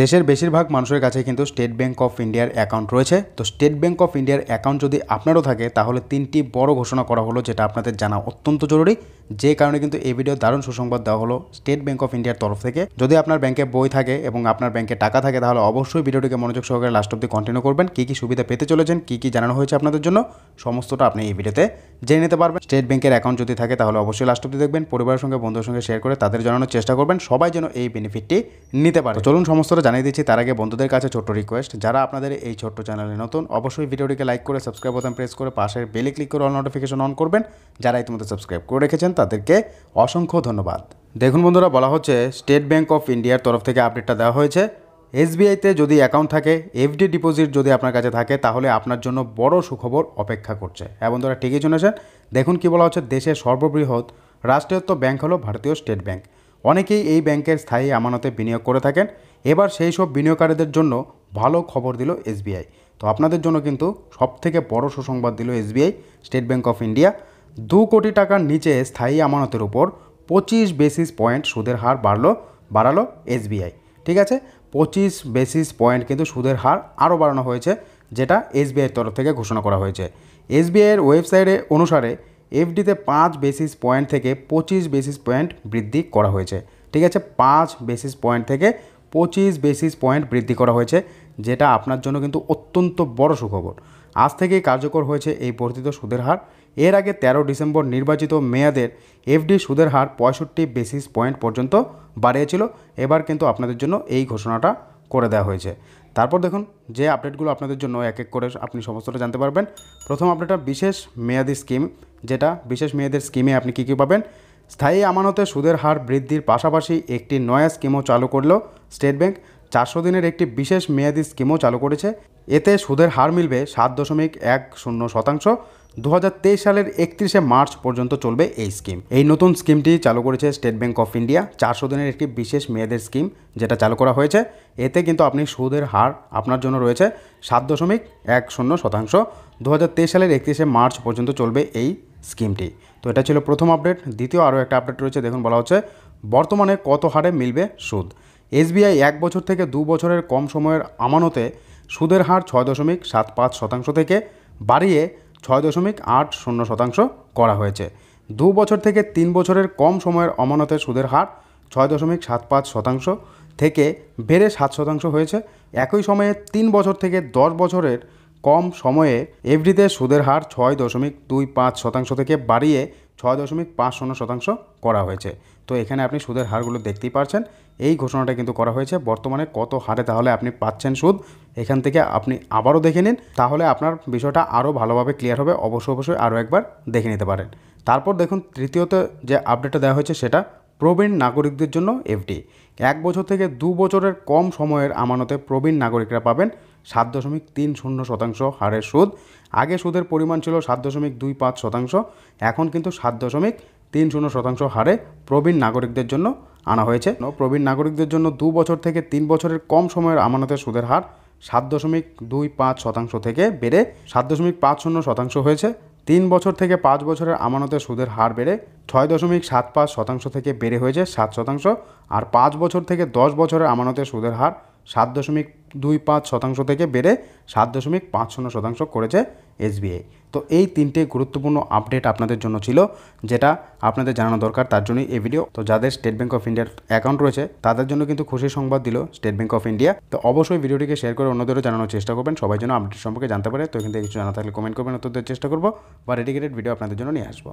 দেশের বেশিরভাগ মানুষের কাছে কিন্তু স্টেট ব্যাঙ্ক অফ ইন্ডিয়ার অ্যাকাউন্ট রয়েছে তো স্টেট ব্যাঙ্ক অফ ইন্ডিয়ার অ্যাকাউন্ট যদি আপনারও থাকে তাহলে তিনটি বড় ঘোষণা করা হলো যেটা আপনাদের জানা অত্যন্ত জরুরি যে কারণে কিন্তু এই ভিডিও দারুণ সুসংবাদ দেওয়া হলো স্টেট ব্যাঙ্ক অফ ইন্ডিয়ার তরফ থেকে যদি আপনার ব্যাংকে বই থাকে এবং আপনার ব্যাংকে টাকা থাকে তাহলে অবশ্যই ভিডিওটিকে মনোযোগ সহকারে লাস্ট অব্দি কন্টিনিউ করবেন কী কী সুবিধা পেতে চলেছেন কী কী জানানো হয়েছে আপনাদের জন্য সমস্তটা আপনি এই ভিডিওতে জেনে নিতে পারবেন স্টেট ব্যাঙ্কের অ্যাকাউন্ট যদি থাকে তাহলে অবশ্যই লাস্ট অব্দি দেখবেন পরিবারের সঙ্গে বন্ধুর সঙ্গে শেয়ার করে তাদের জানানোর চেষ্টা করবেন সবাই যেন এই বেনিফিটটি নিতে পারে চলুন সমস্ত জানিয়ে দিচ্ছি তার আগে বন্ধুদের কাছে ছোট্ট রিকোয়েস্ট যারা আপনাদের এই ছোট্ট চ্যানেলে নতুন অবশ্যই ভিডিওটিকে লাইক করে সাবস্ক্রাইব বোতাম প্রেস করে পাশের বেলে ক্লিক করে অল নোটিফিকেশন অন করবেন যারা ইতিমধ্যে সাবস্ক্রাইব করে রেখেছেন তাদেরকে অসংখ্য ধন্যবাদ দেখুন বন্ধুরা বলা হচ্ছে স্টেট ব্যাঙ্ক অফ ইন্ডিয়ার তরফ থেকে আপডেটটা দেওয়া হয়েছে এসবিআইতে যদি অ্যাকাউন্ট থাকে এফডি ডিপোজিট যদি আপনার কাছে থাকে তাহলে আপনার জন্য বড় সুখবর অপেক্ষা করছে এবং হ্যাঁ বন্ধুরা ঠিকই শুনেছেন দেখুন কি বলা হচ্ছে দেশের সর্ববৃহৎ রাষ্ট্রায়ত্ত ব্যাংক হলো ভারতীয় স্টেট ব্যাংক অনেকেই এই ব্যাংকের স্থায়ী আমানতে বিনিয়োগ করে থাকেন এবার সেই সব বিনিয়োগকারীদের জন্য ভালো খবর দিল এসবিআই তো আপনাদের জন্য কিন্তু সবথেকে বড় সুসংবাদ দিল SBI state bank of India দু কোটি টাকার নিচে স্থায়ী আমানতের উপর পঁচিশ বেসিস পয়েন্ট সুদের হার বাড়লো বাড়ালো এসবিআই ঠিক আছে পঁচিশ বেসিস পয়েন্ট কিন্তু সুদের হার আরও বাড়ানো হয়েছে যেটা এসবিআইয়ের তরফ থেকে ঘোষণা করা হয়েছে এসবিআইয়ের ওয়েবসাইটে অনুসারে এফডিতে পাঁচ বেসিস পয়েন্ট থেকে পঁচিশ বেসিস পয়েন্ট বৃদ্ধি করা হয়েছে ঠিক আছে পাঁচ বেসিস পয়েন্ট থেকে পঁচিশ বেসিস পয়েন্ট বৃদ্ধি করা হয়েছে যেটা আপনার জন্য কিন্তু অত্যন্ত বড় সুখবর আজ থেকেই কার্যকর হয়েছে এই বর্ধিত সুদের হার এর আগে ১৩ ডিসেম্বর নির্বাচিত মেয়াদের এফডি সুদের হার পঁয়ষট্টি বেসিস পয়েন্ট পর্যন্ত বাড়িয়েছিল এবার কিন্তু আপনাদের জন্য এই ঘোষণাটা করে দেওয়া হয়েছে তারপর দেখুন যে আপডেটগুলো আপনাদের জন্য এক এক করে আপনি সমস্তটা জানতে পারবেন প্রথম আপডেটটা বিশেষ মেয়াদি স্কিম যেটা বিশেষ মেয়াদের স্কিমে আপনি কী কী পাবেন স্থায়ী আমানতে সুদের হার বৃদ্ধির পাশাপাশি একটি নয়া স্কিমও চালু করল স্টেট ব্যাংক চারশো দিনের একটি বিশেষ মেয়াদি স্কিমও চালু করেছে এতে সুদের হার মিলবে সাত দশমিক এক শূন্য শতাংশ দু সালের একত্রিশে মার্চ পর্যন্ত চলবে এই স্কিম এই নতুন স্কিমটি চালু করেছে স্টেট ব্যাঙ্ক অফ ইন্ডিয়া চারশো দিনের একটি বিশেষ মেয়াদের স্কিম যেটা চালু করা হয়েছে এতে কিন্তু আপনি সুদের হার আপনার জন্য রয়েছে সাত দশমিক এক শূন্য শতাংশ দু সালের একত্রিশে মার্চ পর্যন্ত চলবে এই স্কিমটি তো এটা ছিল প্রথম আপডেট দ্বিতীয় আরও একটা আপডেট রয়েছে দেখুন বলা হচ্ছে বর্তমানে কত হারে মিলবে সুদ এসবিআই এক বছর থেকে দু বছরের কম সময়ের আমানতে সুদের হার ছয় দশমিক সাত পাঁচ শতাংশ থেকে বাড়িয়ে ছয় দশমিক আট শূন্য শতাংশ করা হয়েছে দু বছর থেকে তিন বছরের কম সময়ের অমানতের সুদের হার ছয় দশমিক সাত পাঁচ শতাংশ থেকে বেড়ে সাত শতাংশ হয়েছে একই সময়ে তিন বছর থেকে দশ বছরের কম সময়ে এফডিতে সুদের হার ছয় দশমিক দুই পাঁচ শতাংশ থেকে বাড়িয়ে ছয় দশমিক পাঁচ শূন্য শতাংশ করা হয়েছে তো এখানে আপনি সুদের হারগুলো দেখতেই পারছেন এই ঘোষণাটা কিন্তু করা হয়েছে বর্তমানে কত হারে তাহলে আপনি পাচ্ছেন সুদ এখান থেকে আপনি আবারও দেখে নিন তাহলে আপনার বিষয়টা আরও ভালোভাবে ক্লিয়ার হবে অবশ্যই অবশ্যই আরও একবার দেখে নিতে পারেন তারপর দেখুন তৃতীয়ত যে আপডেটটা দেওয়া হয়েছে সেটা প্রবীণ নাগরিকদের জন্য এফডি এক বছর থেকে দু বছরের কম সময়ের আমানতে প্রবীণ নাগরিকরা পাবেন সাত দশমিক তিন শূন্য শতাংশ হারের সুদ আগে সুদের পরিমাণ ছিল সাত দশমিক দুই পাঁচ শতাংশ এখন কিন্তু সাত দশমিক তিন শূন্য শতাংশ হারে প্রবীণ নাগরিকদের জন্য আনা হয়েছে প্রবীণ নাগরিকদের জন্য দু বছর থেকে তিন বছরের কম সময়ের আমানতের সুদের হার সাত দশমিক দুই পাঁচ শতাংশ থেকে বেড়ে সাত দশমিক পাঁচ শূন্য শতাংশ হয়েছে তিন বছর থেকে পাঁচ বছরের আমানতের সুদের হার বেড়ে ছয় দশমিক সাত পাঁচ শতাংশ থেকে বেড়ে হয়েছে সাত শতাংশ আর পাঁচ বছর থেকে দশ বছরের আমানতের সুদের হার সাত দশমিক দুই পাঁচ শতাংশ থেকে বেড়ে সাত দশমিক পাঁচ শূন্য শতাংশ করেছে এসবিআই তো এই তিনটে গুরুত্বপূর্ণ আপডেট আপনাদের জন্য ছিল যেটা আপনাদের জানানো দরকার তার জন্যই এই ভিডিও তো যাদের স্টেট ব্যাঙ্ক অফ ইন্ডিয়ার অ্যাকাউন্ট রয়েছে তাদের জন্য কিন্তু খুশির সংবাদ দিল স্টেট ব্যাঙ্ক অফ ইন্ডিয়া তো অবশ্যই ভিডিওটিকে শেয়ার করে অন্যদেরও জানানোর চেষ্টা করবেন সবাই যেন আপডেট সম্পর্কে জানতে পারে তো এখান থেকে কিছু জানা থাকলে কমেন্ট করবেন অত্যন্ত চেষ্টা করবো বা রেডিকেটেড ভিডিও আপনাদের জন্য নিয়ে আসবো